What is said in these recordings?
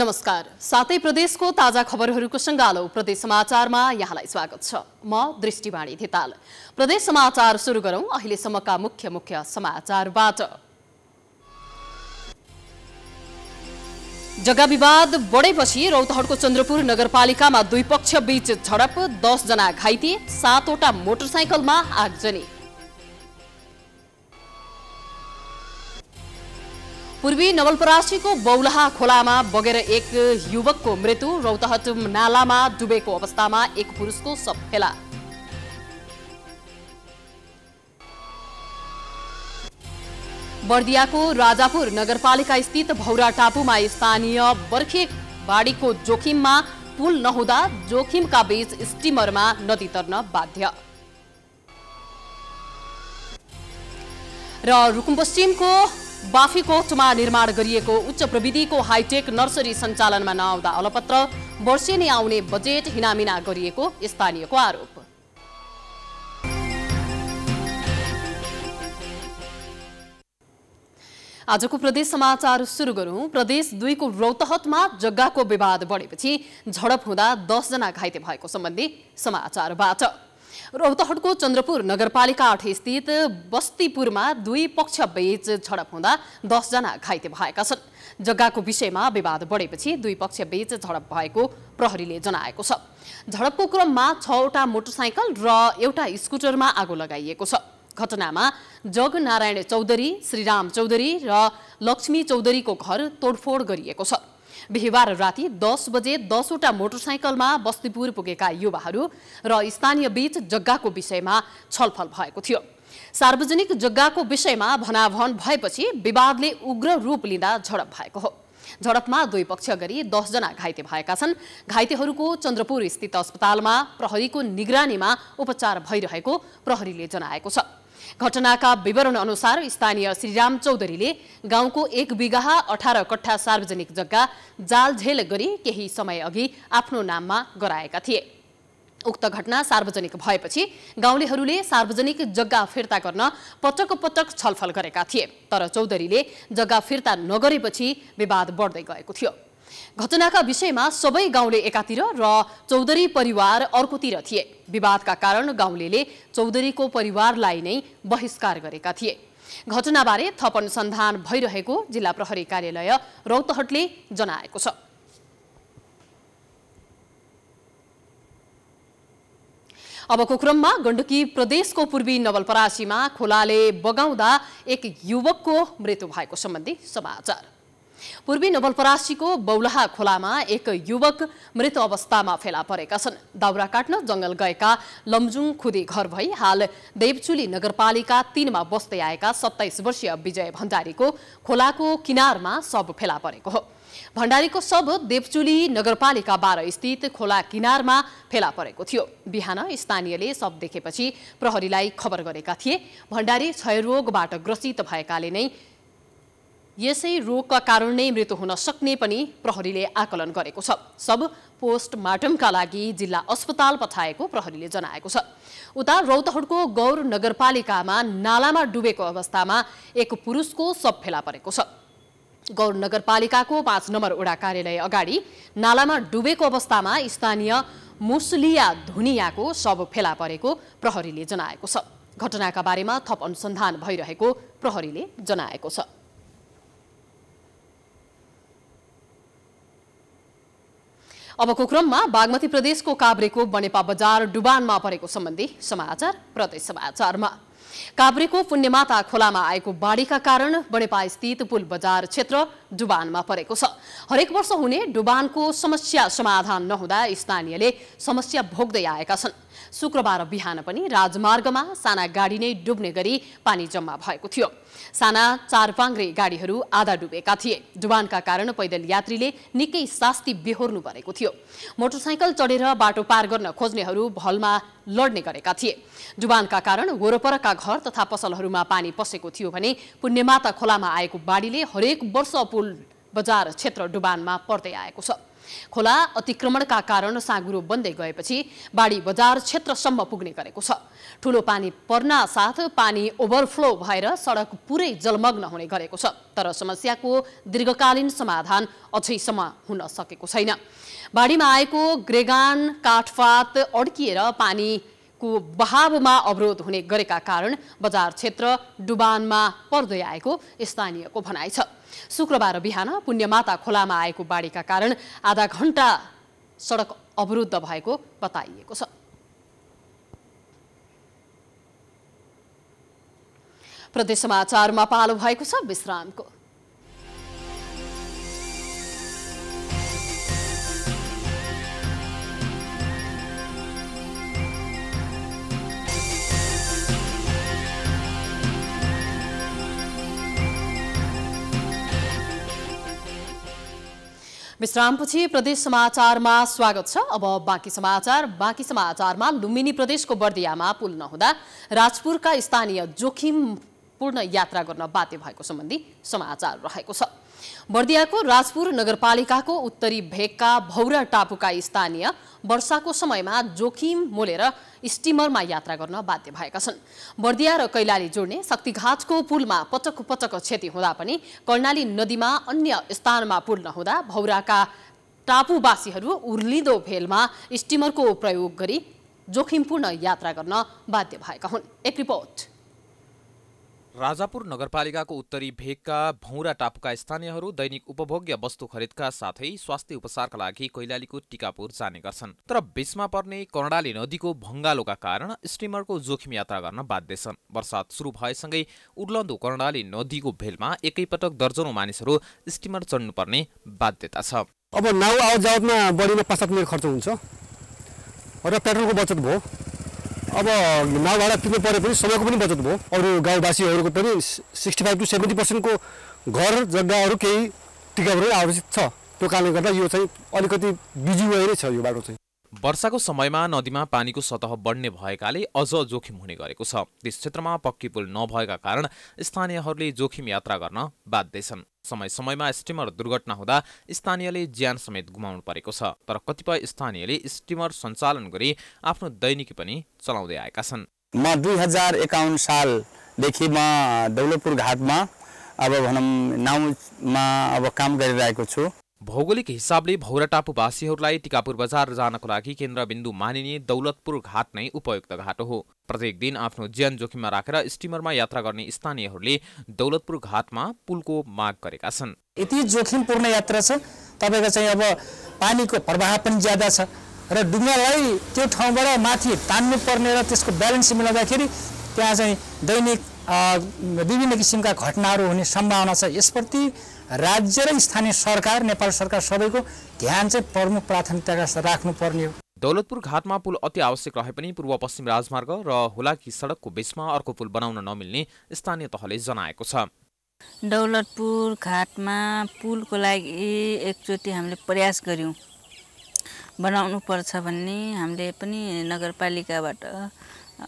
नमस्कार सातै प्रदेशको ताजा खबरहरूको सङ्गालो प्रदेश समाचारमा यहाँलाई स्वागत छ म दृष्टिवाणी धिताल प्रदेश समाचार सुरु गरौँ अहिलेसम्मका मुख्य मुख्य समाचारबाट जग्गा विवाद बढेपछि रौतहटको चन्द्रपुर नगरपालिकामा दुईपक्ष बीच झडप दसजना घाइते सातवटा मोटरसाइकलमा आगजनी पूर्वी नवलपरासीको बौलाहा खोलामा बगेर एक युवकको मृत्यु रौतहट नालामा डुबेको अवस्थामा एक पुरुषको सब फेला बर्दियाको राजापुर नगरपालिका स्थित भौरा टापुमा स्थानीय बर्खे बाढीको जोखिममा पुल नहुँदा जोखिमका बीच स्टिमरमा नदी तर्न बाध्य र रुकुम बाफीकोटमा निर्माण गरिएको उच्च प्रविधिको हाइटेक नर्सरी सञ्चालनमा नआउँदा अलपत्र वर्षेनी आउने बजेट हिनामिना गरिएको स्थानीयको आरोप आजको प्रदेश समाचार सुरु गरौँ प्रदेश दुईको रौतहतमा जग्गाको विवाद बढेपछि झडप हुँदा दसजना घाइते भएको सम्बन्धी समाचारबाट रौतहटको चन्द्रपुर नगरपालिका आठ स्थित बस्तीपुरमा दुई पक्ष बीच झडप हुँदा दसजना घाइते भएका छन् जग्गाको विषयमा विवाद बढेपछि दुई पक्ष बीच झडप भएको प्रहरीले जनाएको छ झडपको क्रममा छवटा मोटरसाइकल र एउटा स्कुटरमा आगो लगाइएको छ घटनामा जगनारायण चौधरी श्रीराम चौधरी र लक्ष्मी चौधरीको घर तोडफोड गरिएको छ बिहिबार राति दस बजे दसवटा मोटरसाइकलमा बस्तीपुर पुगेका युवाहरू र स्थानीय बीच जग्गाको विषयमा छलफल भएको थियो सार्वजनिक जग्गाको विषयमा भनाभन भएपछि विवादले उग्र रूप लिँदा झडप भएको हो झडपमा दुई पक्ष गरी दसजना घाइते भएका छन् घाइतेहरूको चन्द्रपुर स्थित अस्पतालमा प्रहरीको निगरानीमा उपचार भइरहेको प्रहरीले जनाएको छ घटनाका विवरण अनुसार स्थानीय श्रीराम चौधरीले गाउँको एक बिगाह अठार कट्ठा सार्वजनिक जग्गा जालझेल गरी केही समय अघि आफ्नो नाममा गराएका थिए उक्त घटना सार्वजनिक भएपछि गाउँलेहरूले सार्वजनिक जग्गा फिर्ता गर्न पटक पटक छलफल गरेका थिए तर चौधरीले जग्गा फिर्ता नगरेपछि विवाद बढ्दै गएको थियो घटनाका विषयमा सबै गाउँले एकातिर र चौधरी परिवार अर्कोतिर थिए विवादका कारण गाउँले चौधरीको परिवारलाई नै बहिष्कार गरेका थिए घटनाबारे थप अनुसन्धान भइरहेको जिल्ला प्रहरी कार्यालय रौतहटले जनाएको छ अबको क्रममा गण्डकी प्रदेशको पूर्वी नवलपरासीमा खोलाले बगाउँदा एक युवकको मृत्यु भएको सम्बन्धी समाचार पूर्वी नवलपरासीको बौलाहा खोलामा एक युवक मृत अवस्थामा फेला परेका छन् दाउरा काट्न जङ्गल गएका लमजुङ खुदी घर भई हाल देवचुली नगरपालिका तीनमा बस्दै आएका सत्ताइस वर्षीय विजय भण्डारीको खोलाको किनारमा सब फेला परेको हो भण्डारीको शव देवचुली नगरपालिका बाह्र स्थित खोला किनारमा फेला परेको थियो बिहान स्थानीयले शव देखेपछि प्रहरीलाई खबर गरेका थिए भण्डारी क्षयरोगबाट ग्रसित भएकाले नै यसै रोगका कारण नै मृत्यु हुन सक्ने पनि प्रहरीले आकलन गरेको छ सब पोस्टमार्टमका लागि जिल्ला अस्पताल पठाएको प्रहरीले जनाएको छ उता रौतहटको गौर नगरपालिकामा नालामा डुबेको अवस्थामा एक पुरुषको सब फेला परेको छ गौर नगरपालिकाको पाँच नम्बर वडा कार्यालय अगाडि नालामा डुबेको अवस्थामा स्थानीय मुसलिया धुनियाको सब फेला परेको प्रहरीले जनाएको छ घटनाका बारेमा थप अनुसन्धान भइरहेको प्रहरीले जनाएको छ अबको क्रममा बागमती प्रदेशको काभ्रेको बनेपा बजार डुबानमा परेको सम्बन्धी समाचार प्रदेश समाचारमा काभ्रेको पुण्यमाता खोलामा आएको बाढीका कारण स्थित पुल बजार क्षेत्र डुबानमा परेको छ हरेक वर्ष हुने डुबानको समस्या समाधान नहुँदा स्थानीयले समस्या भोग्दै आएका छन् शुक्रबार बिहान पनि राजमार्गमा साना गाडी नै डुब्ने गरी पानी जम्मा भएको थियो साना चारपाङ्रे गाडीहरू आधा डुबेका थिए डुबानका कारण पैदल यात्रीले निकै शास्ति बेहोर्नु परेको थियो मोटरसाइकल चढेर बाटो पार गर्न खोज्नेहरू भलमा लड्ने गरेका थिए डुबानका कारण वरपरका घर तथा पसलहरूमा पानी पसेको थियो भने पुण्यमाता खोलामा आएको बाढीले हरेक वर्ष पुल बजार क्षेत्र डुबानमा पर्दै आएको छ खोला अतिक्रमणका कारण साँगुरो बन्दै गएपछि बाढी बजार क्षेत्रसम्म पुग्ने गरेको छ ठुलो पानी साथ पानी ओभरफ्लो भएर सडक पुरै जलमग्न हुने गरेको छ तर समस्याको दीर्घकालीन समाधान अझैसम्म हुन सकेको छैन बाढीमा आएको ग्रेगान काठपात अड्किएर पानी को बहावमा अवरोध हुने गरेका कारण बजार क्षेत्र डुबानमा पर्दै आएको स्थानीयको भनाइ छ शुक्रबार बिहान पुण्यमाता खोलामा आएको बाढीका कारण आधा घण्टा सडक अवरुद्ध भएको बताइएको छ प्रदेश समाचारमा पालो भएको छ विश्रामको विश्रामपछि प्रदेश समाचारमा स्वागत छ अब बाँकी समाचार बाँकी समाचारमा लुम्बिनी प्रदेशको बर्दियामा पुल नहुँदा राजपुरका स्थानीय जोखिमपूर्ण यात्रा गर्न बाध्य भएको सम्बन्धी समाचार रहेको छ बर्दियाको राजपुर नगरपालिकाको उत्तरी भेगका भौरा टापुका स्थानीय वर्षाको समयमा जोखिम मोलेर स्टिमरमा यात्रा गर्न बाध्य भएका छन् बर्दिया र कैलाली जोड्ने शक्तिघाटको पुलमा पटक पटक क्षति हुँदा पनि कर्णाली नदीमा अन्य स्थानमा पुल नहुँदा भौराका टापुवासीहरू उर्लिँदो भेलमा स्टिमरको प्रयोग गरी जोखिमपूर्ण यात्रा गर्न बाध्य भएका हुन् एक रिपोर्ट राजापुर नगरपालिकाको उत्तरी भेगका भौँरा टापुका स्थानीयहरू दैनिक उपभोग्य वस्तु खरिदका साथै स्वास्थ्य उपचारका लागि कैलालीको टिकापुर जाने गर्छन् तर बीचमा पर्ने कर्णाली नदीको भङ्गालोका कारण स्टिमरको जोखिम यात्रा गर्न बाध्य छन् वर्षात सुरु भएसँगै उर्लन्दो कर्णाली नदीको भेलमा एकैपटक दर्जनौँ मानिसहरू स्टिमर चढ्नुपर्ने बाध्यता छ अब नाउ आउट बढीमा पाँच सात मिनट खर्च हुन्छ र पेट्रोलको बचत भयो अब भाडा तिर्नु परे पनि समयको पनि बचत भयो अरू गाउँवासीहरूको पनि सिक्सटी फाइभ टु सेभेन्टी पर्सेन्टको घर जग्गाहरू केही टिकाहरू आवश्यक छ त्यो कारणले गर्दा यो चाहिँ अलिकति बिजी नै छ यो बाटो चाहिँ वर्षाको समयमा नदीमा पानीको सतह बढ्ने भएकाले अझ जोखिम हुने गरेको छ त्यस क्षेत्रमा पक्की पुल नभएका कारण स्थानीयहरूले जोखिम यात्रा गर्न बाध्य छन् समय समयमा स्टिमर दुर्घटना हुँदा स्थानीयले ज्यान समेत गुमाउनु परेको छ तर कतिपय स्थानीयले स्टिमर सञ्चालन गरी आफ्नो दैनिकी पनि चलाउँदै आएका छन् म दुई हजार एकाउन्न सालदेखि म दौलपुर घाटमा अब भनौँ नाउमा अब काम गरिरहेको छु भौगोलिक हिसाबले भौरा टापुवासीहरूलाई टिकापुर बजार जानको लागि केन्द्रबिन्दु मानिने दौलतपुर घाट नै उपयुक्त घाट हो प्रत्येक दिन आफ्नो ज्यान जोखिममा राखेर स्टिमरमा यात्रा गर्ने स्थानीयहरूले दौलतपुर घाटमा पुलको माग गरेका छन् यति जोखिमपूर्ण यात्रा छ तपाईँको चाहिँ अब पानीको प्रवाह पनि ज्यादा छ र डुङ्गालाई त्यो ठाउँबाट माथि तान्नु पर्ने र त्यसको ब्यालेन्स मिलाउँदाखेरि त्यहाँ चाहिँ दैनिक विभिन्न किसिमका घटनाहरू हुने सम्भावना छ यसप्रति राज्य र स्थानीय सरकार नेपाल सरकार सबैको ध्यान चाहिँ प्रमुख प्राथमिकताका राख्नुपर्ने हो दौलतपुर घाटमा पुल अति आवश्यक रहे पनि पूर्व पश्चिम राजमार्ग र हुलाकी सडकको बिचमा अर्को पुल बनाउन नमिल्ने स्थानीय तहले जनाएको छ दौलतपुर घाटमा पुलको लागि एकचोटि हामीले प्रयास गऱ्यौँ पर्छ भन्ने हामीले पनि नगरपालिकाबाट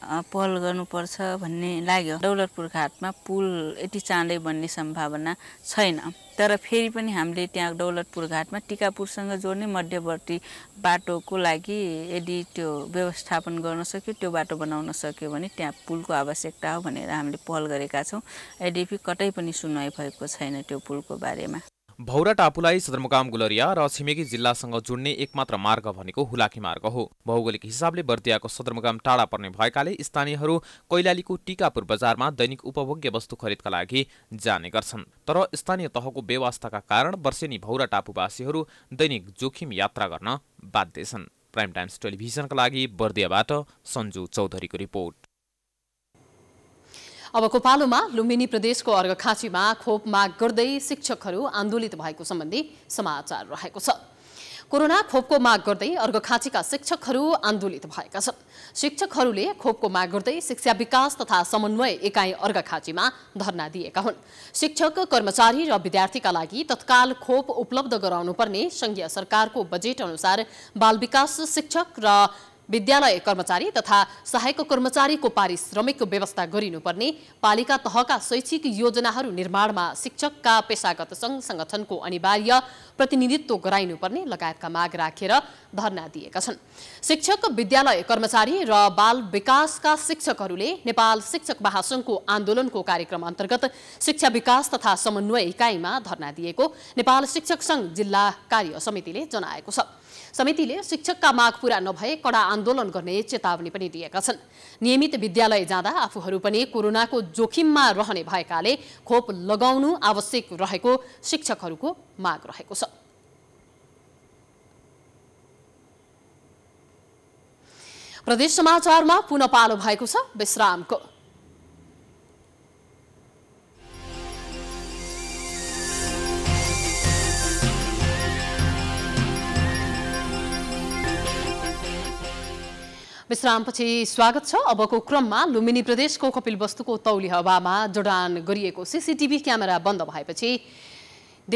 पहल गर्नुपर्छ भन्ने लाग्यो दौलतपुर घाटमा पुल यति चाँडै बन्ने सम्भावना छैन तर फेरि पनि हामीले त्यहाँ दौलतपुर घाटमा टिकापुरसँग जोड्ने मध्यवर्ती बाटोको लागि यदि त्यो व्यवस्थापन गर्न सक्यो त्यो बाटो बनाउन सक्यो भने त्यहाँ पुलको आवश्यकता हो भनेर हामीले पहल गरेका छौँ यद्यपि कतै पनि सुनवाई भएको छैन त्यो पुलको बारेमा भौरा टापुलाई सदरमुकाम गुलरिया र छिमेकी जिल्लासँग जोड्ने एकमात्र मार्ग भनेको हुलाकी मार्ग हो भौगोलिक हिसाबले बर्दियाको सदरमुकाम टाढा पर्ने भएकाले स्थानीयहरू कैलालीको टिकापुर बजारमा दैनिक उपभोग्य वस्तु खरिदका लागि जाने गर्छन् तर स्थानीय तहको व्यवस्थाका कारण वर्षेनी भौरा टापुवासीहरू दैनिक जोखिम यात्रा गर्न बाध्य छन् प्राइम टाइम्स टेलिभिजनका लागि बर्दियाबाट सन्जु चौधरीको रिपोर्ट अब कोपालोमा लुम्बिनी प्रदेशको अर्घखाँचीमा खोप माग गर्दै शिक्षकहरू आन्दोलित भएको सम्बन्धी समाचार रहेको छ कोरोना खोपको माग गर्दै अर्घखाँचीका शिक्षकहरू आन्दोलित भएका छन् शिक्षकहरूले खोपको माग गर्दै शिक्षा विकास तथा समन्वय एकाइ अर्घखाँचीमा धरना दिएका हुन् शिक्षक कर्मचारी र विद्यार्थीका लागि तत्काल खोप उपलब्ध गराउनुपर्ने सङ्घीय सरकारको बजेट अनुसार बाल विकास शिक्षक र विद्यालय कर्मचारी तथा सहायक कर्मचारीको पारिश्रमिकको व्यवस्था गरिनुपर्ने पालिका तहका शैक्षिक योजनाहरू निर्माणमा शिक्षकका पेसागत सङ्घ सङ्गठनको अनिवार्य प्रतिनिधित्व गराइनुपर्ने लगायतका माग राखेर धरना दिएका छन् शिक्षक विद्यालय कर्मचारी र बाल विकासका शिक्षकहरूले नेपाल शिक्षक महासंघको आन्दोलनको कार्यक्रम अन्तर्गत शिक्षा विकास तथा समन्वय इकाइमा धरना दिएको नेपाल शिक्षक संघ जिल्ला कार्य समितिले जनाएको छ समितिले शिक्षकका माग पूरा नभए कडा आन्दोलन गर्ने चेतावनी पनि दिएका छन् नियमित विद्यालय जाँदा आफूहरू पनि कोरोनाको जोखिममा रहने भएकाले खोप लगाउनु आवश्यक रहेको शिक्षकहरूको माग रहेको छ प्रदेश समाचारमा पुनः पालो भएको छ विश्रामको विश्रामपछि स्वागत छ अबको क्रममा लुम्बिनी प्रदेशको वस्तुको तौली हावामा जडान गरिएको सिसिटिभी क्यामेरा बन्द भएपछि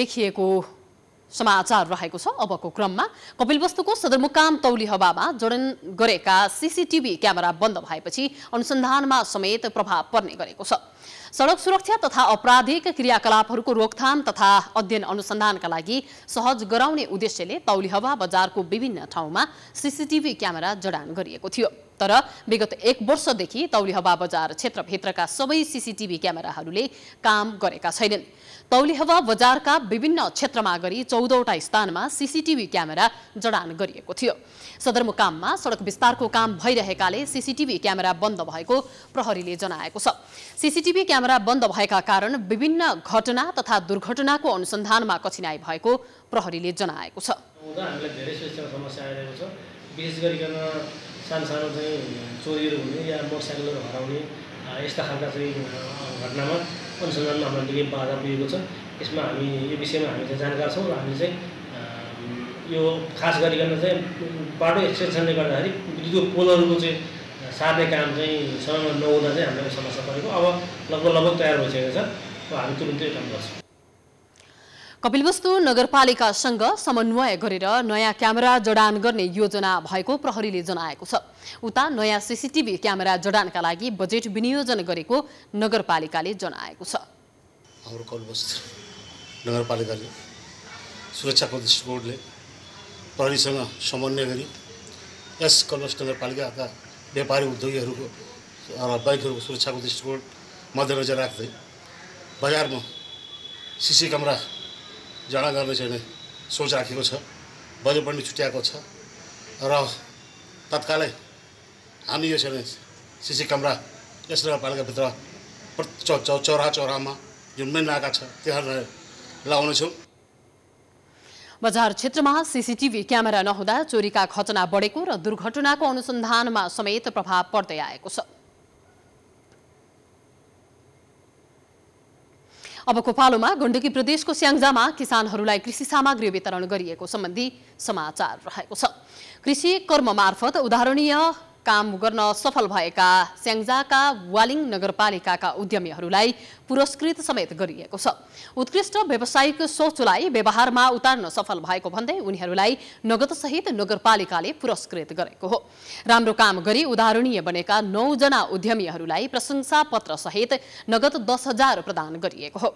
देखिएको समाचार रहेको छ अबको क्रममा कपिलवस्तुको सदरमुकाम तौली हवामा जडन गरेका सिसिटिभी क्यामेरा बन्द भएपछि अनुसन्धानमा समेत प्रभाव पर्ने गरेको छ सडक सुरक्षा तथा अपराधिक क्रियाकलापहरूको रोकथाम तथा अध्ययन अनुसन्धानका लागि सहज गराउने उद्देश्यले तौली हवा बजारको विभिन्न ठाउँमा सिसिटिभी क्यामेरा जडान गरिएको थियो तर विगत एक वर्षदेखि तौलिहवा बजार क्षेत्रभित्रका सबै सिसिटिभी क्यामेराहरूले काम गरेका छैनन् तौलिहवा बजारका विभिन्न क्षेत्रमा गरी चौधवटा स्थानमा सिसिटिभी क्यामेरा जडान गरिएको थियो सदरमुकाममा सडक विस्तारको काम भइरहेकाले सिसिटिभी क्यामेरा बन्द भएको प्रहरीले जनाएको छ सिसिटिभी क्यामेरा बन्द भएका कारण विभिन्न घटना तथा दुर्घटनाको अनुसन्धानमा कठिनाई भएको प्रहरीले जनाएको छ सानो सानो चाहिँ चोरीहरू हुने या मोटरसाइकलहरू हराउने यस्ता खालका चाहिँ घटनामा अनुसन्धानमा हाम्रो निकै बाधा पुगेको छ यसमा हामी यो विषयमा हामी चाहिँ जानकार छौँ र हामी चाहिँ यो खास गरिकन चाहिँ बाटो एक्सटेन्सनले गर्दाखेरि विद्युत पोलहरूको चाहिँ सार्ने काम चाहिँ समयमा नहुँदा चाहिँ हामीलाई समस्या परेको अब लगभग लगभग तयार भइसकेको छ र हामी तुरुन्तै काम गर्छौँ कपिलवस्तु नगरपालिकासँग समन्वय गरेर नयाँ क्यामेरा जडान गर्ने योजना भएको प्रहरीले जनाएको छ उता नयाँ सिसिटिभी क्यामेरा जडानका लागि बजेट विनियोजन गरेको नगरपालिकाले जनाएको छ हाम्रो कपिलवस्तु नगरपालिकाले सुरक्षाको दृष्टिकोणले प्रहरीसँग समन्वय गरी यस कलवस्त नगरपालिकाका व्यापारी उद्योगीहरूको र बैङ्कहरूको सुरक्षाको दृष्टिकोण मध्यनजर राख्दै बजारमा सिसी क्यामेरा जडा गर्दैछ भने सोच राखेको छ बजेट पनि छुट्याएको छ र तत्कालै हामी यो छ सिसी कमरा यस नगरपालिकाभित्र चौ चौरा चौरामा जुन मेन नाका छ त्यहाँ लगाउनेछौँ बजार क्षेत्रमा सिसिटिभी क्यामेरा नहुँदा चोरीका घटना बढेको र दुर्घटनाको अनुसन्धानमा समेत प्रभाव पर्दै आएको छ अबको पालोमा गण्डकी प्रदेशको स्याङ्जामा किसानहरूलाई कृषि सामग्री वितरण गरिएको सम्बन्धी समाचार रहेको छ कृषि कर्म मार्फत उदाहरणीय काम गर्न सफल भएका स्याङ्जाका वालिङ नगरपालिकाका उद्यमीहरूलाई पुरस्कृत समेत गरिएको छ उत्कृष्ट व्यावसायिक सोचलाई व्यवहारमा उतार्न सफल भएको भन्दै उनीहरूलाई नगदसहित नगरपालिकाले पुरस्कृत गरेको हो राम्रो काम गरी उदाहरणीय बनेका नौजना उद्यमीहरूलाई प्रशंसा पत्र सहित नगद दस हजार प्रदान गरिएको हो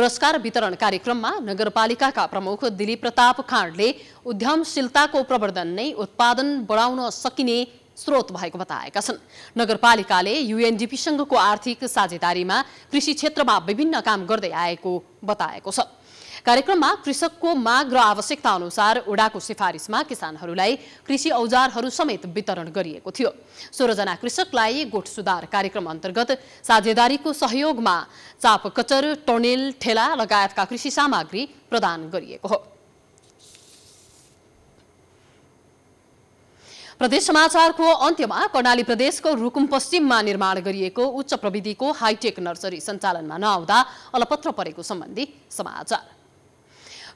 पुरस्कार वितरण कार्यक्रममा नगरपालिकाका प्रमुख दिलीप प्रताप खाँडले उद्यमशीलताको प्रवर्धन नै उत्पादन बढाउन सकिने स्रोत भएको बताएका छन् नगरपालिकाले युएनडिपीसँगको आर्थिक साझेदारीमा कृषि क्षेत्रमा विभिन्न काम गर्दै आएको बताएको छ कार्यक्रममा कृषकको माग र आवश्यकता अनुसार उडाको सिफारिसमा किसानहरूलाई कृषि औजारहरू समेत वितरण गरिएको थियो सोह्रजना कृषकलाई गोठ सुधार कार्यक्रम अन्तर्गत साझेदारीको सहयोगमा चाप चापकचर टनेल ठेला लगायतका कृषि सामग्री प्रदान गरिएको हो प्रदेश समाचारको अन्त्यमा कर्णाली प्रदेशको रुकुम पश्चिममा निर्माण गरिएको उच्च प्रविधिको हाइटेक नर्सरी सञ्चालनमा नआउँदा अलपत्र परेको सम्बन्धी समाचार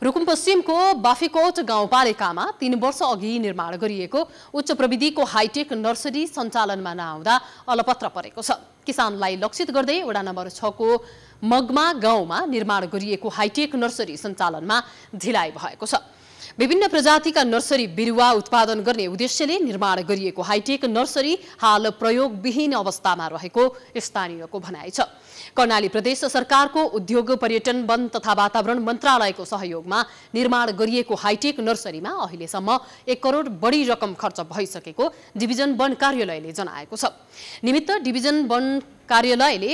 रुकुम पश्चिमको बाफीकोट गाउँपालिकामा तीन वर्ष अघि निर्माण गरिएको उच्च प्रविधिको हाइटेक नर्सरी सञ्चालनमा नआउँदा अलपत्र परेको छ किसानलाई लक्षित गर्दै वडा नम्बर छको मगमा गाउँमा निर्माण गरिएको हाइटेक नर्सरी सञ्चालनमा ढिलाइ भएको छ विभिन्न प्रजातिका नर्सरी बिरुवा उत्पादन गर्ने उद्देश्यले निर्माण गरिएको हाइटेक नर्सरी हाल प्रयोगविहीन अवस्थामा रहेको स्थानीयको भनाइ छ कर्णाली प्रदेश सरकारको उद्योग पर्यटन वन तथा वातावरण मन्त्रालयको सहयोगमा निर्माण गरिएको हाइटेक नर्सरीमा अहिलेसम्म एक करोड बढी रकम खर्च भइसकेको डिभिजन वन कार्यालयले जनाएको छ निमित्त डिभिजन वन कार्यालयले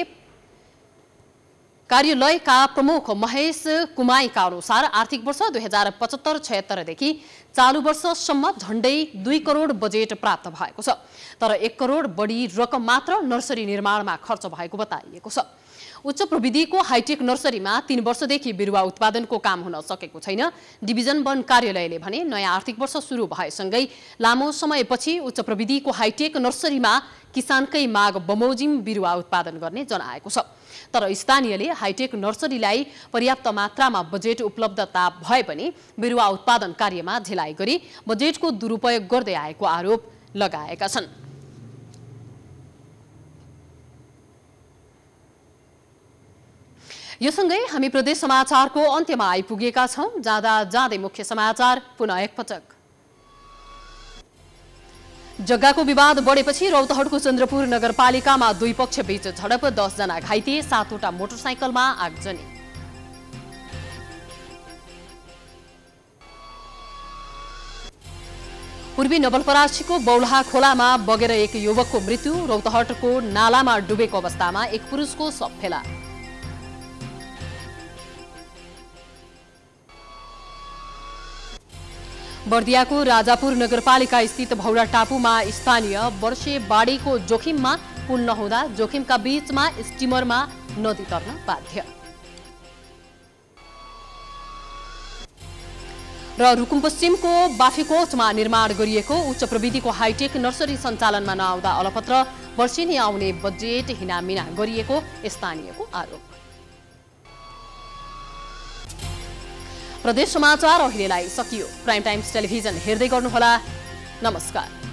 कार्यालयका प्रमुख महेश कुमाईका अनुसार आर्थिक वर्ष दुई हजार पचहत्तर छयत्तरदेखि चालु वर्षसम्म झण्डै दुई करोड बजेट प्राप्त भएको छ तर एक करोड बढी रकम मात्र नर्सरी निर्माणमा खर्च भएको बताइएको छ उच्च प्रविधिको हाइटेक नर्सरीमा तीन वर्षदेखि बिरुवा उत्पादनको काम हुन सकेको छैन डिभिजन वन कार्यालयले भने नयाँ आर्थिक वर्ष सुरु भएसँगै लामो समयपछि उच्च प्रविधिको हाइटेक नर्सरीमा किसानकै माग बमोजिम बिरुवा उत्पादन गर्ने जनाएको छ तर स्थानीयले हाइटेक नर्सरीलाई पर्याप्त मात्रामा बजेट उपलब्धता भए पनि बिरुवा उत्पादन कार्यमा ढिलाइ गरी बजेटको दुरुपयोग गर्दै आएको आरोप लगाएका छन् योसँगै हामी प्रदेश समाचारको अन्त्यमा आइपुगेका छौँ जाँदा जाँदै मुख्य समाचार पुनः एकपटक जग्गाको विवाद बढेपछि रौतहटको चन्द्रपुर नगरपालिकामा दुई बीच झडप दसजना घाइते सातवटा मोटरसाइकलमा आगजनी पूर्वी नवलपरासीको बौलाहा खोलामा बगेर एक युवकको मृत्यु रौतहटको नालामा डुबेको अवस्थामा एक पुरुषको सब फेला बर्दियाको राजापुर नगरपालिका स्थित भौडा टापुमा स्थानीय वर्षे बाढीको जोखिममा पुल नहुँदा जोखिमका बीचमा स्टिमरमा नदी तर्न बाध्य र रुकुम पश्चिमको बाफेकोटमा निर्माण गरिएको उच्च प्रविधिको हाइटेक नर्सरी सञ्चालनमा नआउँदा अलपत्र वर्षेनी आउने बजेट हिनामिना गरिएको स्थानीयको आरोप प्रदेश समाचार अहिलेलाई सकियो प्राइम टाइम्स टेलिभिजन हेर्दै गर्नुहोला नमस्कार